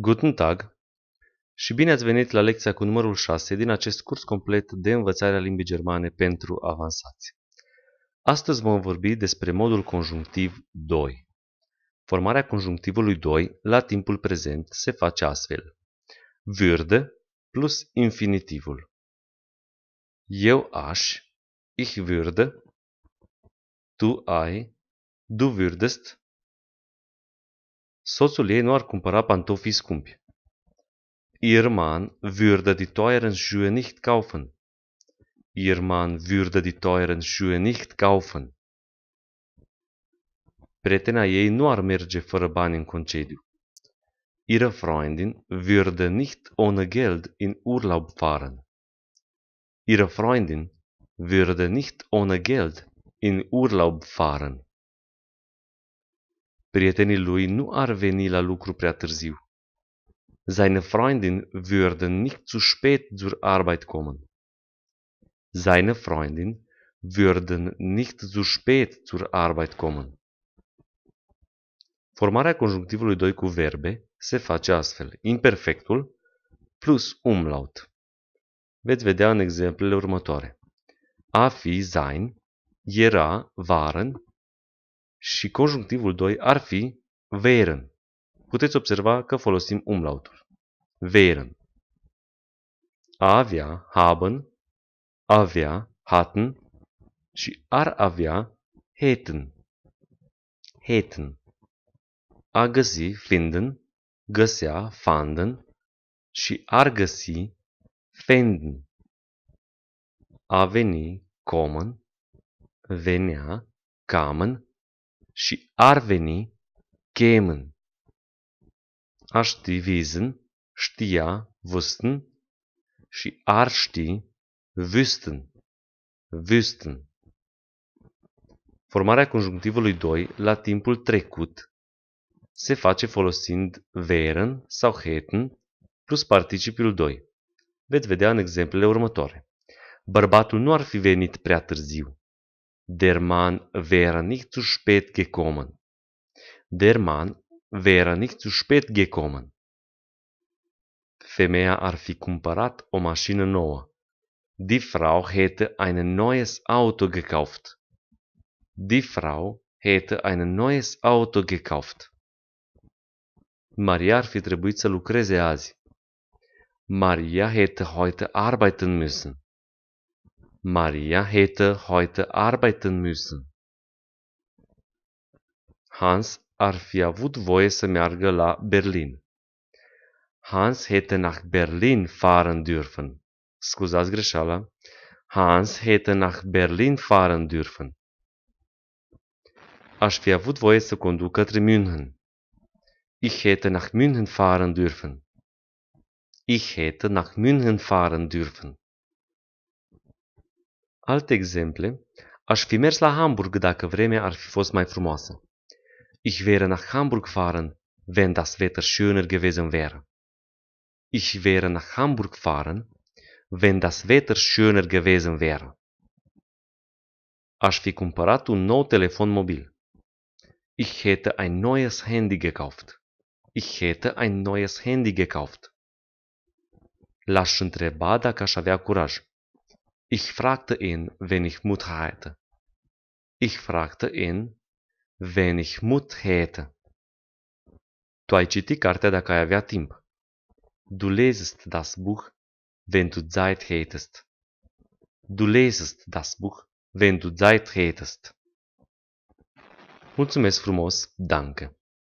Guten Tag și bine ați venit la lecția cu numărul 6 din acest curs complet de învățare a limbii germane pentru avansați. Astăzi vom vorbi despre modul conjunctiv 2. Formarea conjunctivului 2 la timpul prezent se face astfel. Würde plus infinitivul. Eu aș, ich würde, tu ai, du würdest, Soțul ei nu ar cumpăra pantofii scumpi. Ihr Mann würde die teuren Schuhe nicht kaufen. Ihr Mann würde die teuren Schuhe nicht kaufen. Prietena ei nu ar merge fără bani în concediu. Ihre Freundin würde nicht ohne Geld in Urlaub fahren. Ihre Freundin würde nicht ohne Geld in Urlaub fahren. Prietenii lui nu ar veni la lucru prea târziu. Seine Freundin würde nicht zu spät zur Arbeit kommen. Seine Freundin würden nicht zu spät zur Arbeit kommen. Formarea conjunctivului 2 cu verbe se face astfel. Imperfectul plus umlaut. Veți vedea în exemplele următoare. A fi sein era waren și conjunctivul 2 ar fi wären. Puteți observa că folosim umlautul. Wären. A avea, haben, avea, hatten și ar avea, hätten. Hätten. A găsi, finden, găsea, fanden și ar găsi, fänden. A veni, kommen, venea, kamen și ar veni kämen. Aș ști wesen, știa, wussten și ar ști, wüssten, wüssten. Formarea conjunctivului 2 la timpul trecut se face folosind wären sau hätten plus participiul 2. Veți vedea în exemplele următoare. Bărbatul nu ar fi venit prea târziu. Der Mann wäre nicht zu spät gekommen. Der Mann wäre nicht zu spät gekommen. Femeia ar fi cumpărat o mașină nouă. Die Frau hätte ein neues Auto gekauft. Die Frau hätte ein neues Auto gekauft. Maria ar fi trebuit să lucreze azi. Maria hätte heute arbeiten müssen. Maria hätte heute arbeiten müssen. Hans ar fi avut voie să la Berlin. Hans hätte nach Berlin fahren dürfen. Scusas greșeala. Hans hätte nach Berlin fahren dürfen. Aș fi avut voie să conduc către München. Ich hätte nach München fahren dürfen. Ich hätte nach München fahren dürfen. Alte exemple, aș fi mers la Hamburg dacă vremea ar fi fost mai frumoasă. Ich wäre nach Hamburg fahren, wenn das Wetter schöner gewesen wäre. Ich wäre nach Hamburg fahren, wenn das Wetter schöner gewesen wäre. Aș fi cumpărat un nou telefon mobil. Ich hätte ein neues Handy gekauft. Ich hätte ein neues Handy gekauft. L-aș întreba dacă aș avea curaj. Ich fragte ihn, wenn ich Mut hätte. Ich fragte ihn, wenn ich Mut hätte. Tu ai citit cartea dacă ai avea timp. Du lesest das Buch, wenn du Zeit hättest. Du lesest das Buch, wenn du Zeit hättest. Mulțumesc frumos, danke.